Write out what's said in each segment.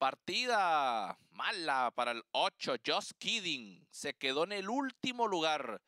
Partida mala para el 8, Just Kidding. Se quedó en el último lugar.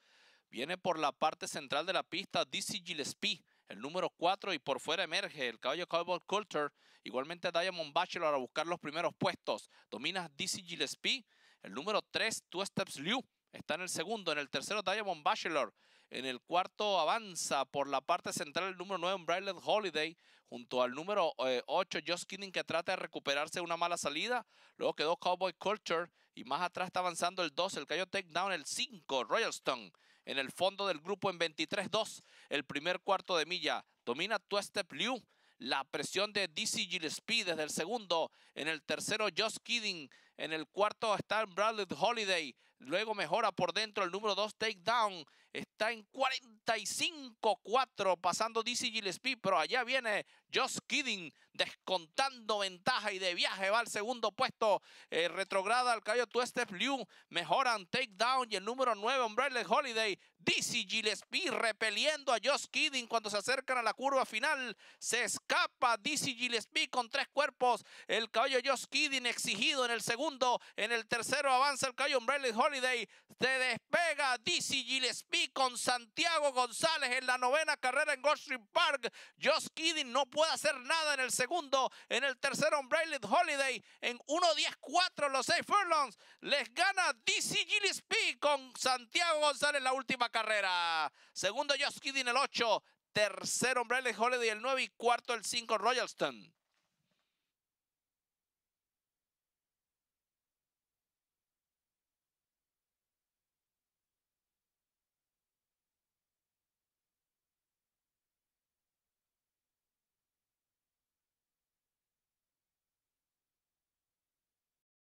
Viene por la parte central de la pista DC Gillespie, el número 4, y por fuera emerge el caballo Cowboy Coulter, Igualmente Diamond Bachelor a buscar los primeros puestos. Domina DC Gillespie, el número 3, Two Steps Liu. Está en el segundo, en el tercero Diamond Bachelor. En el cuarto avanza por la parte central el número 9, Bryant Holiday, junto al número 8, eh, Just Kidding, que trata de recuperarse de una mala salida. Luego quedó Cowboy Culture y más atrás está avanzando el 2, el Take Down el 5, Royal Stone. En el fondo del grupo en 23-2, el primer cuarto de milla. Domina Two Step Liu. La presión de DC Gillespie desde el segundo. En el tercero, Just Kidding en el cuarto está Bradley Holiday. Luego mejora por dentro el número 2 Takedown. Está en 45-4 pasando DC Gillespie. Pero allá viene Josh Kidding descontando ventaja y de viaje va al segundo puesto. Eh, retrograda al caballo Two Step Liu. Mejoran Takedown y el número 9 Bradley Holiday. DC Gillespie repeliendo a Josh Kidding cuando se acercan a la curva final. Se escapa DC Gillespie con tres cuerpos. El caballo Josh Kidding exigido en el segundo en el tercero avanza el Cayo Bradley Holiday. Se despega DC Gillespie con Santiago González en la novena carrera en Gold Park. Josh Kidding no puede hacer nada en el segundo. En el tercero, Bradley Holiday en 1-10-4, los seis furlongs. Les gana DC Gillespie con Santiago González en la última carrera. Segundo, Josh Kidding el 8. Tercero, Bradley Holiday el 9 y cuarto, el 5, Royalston.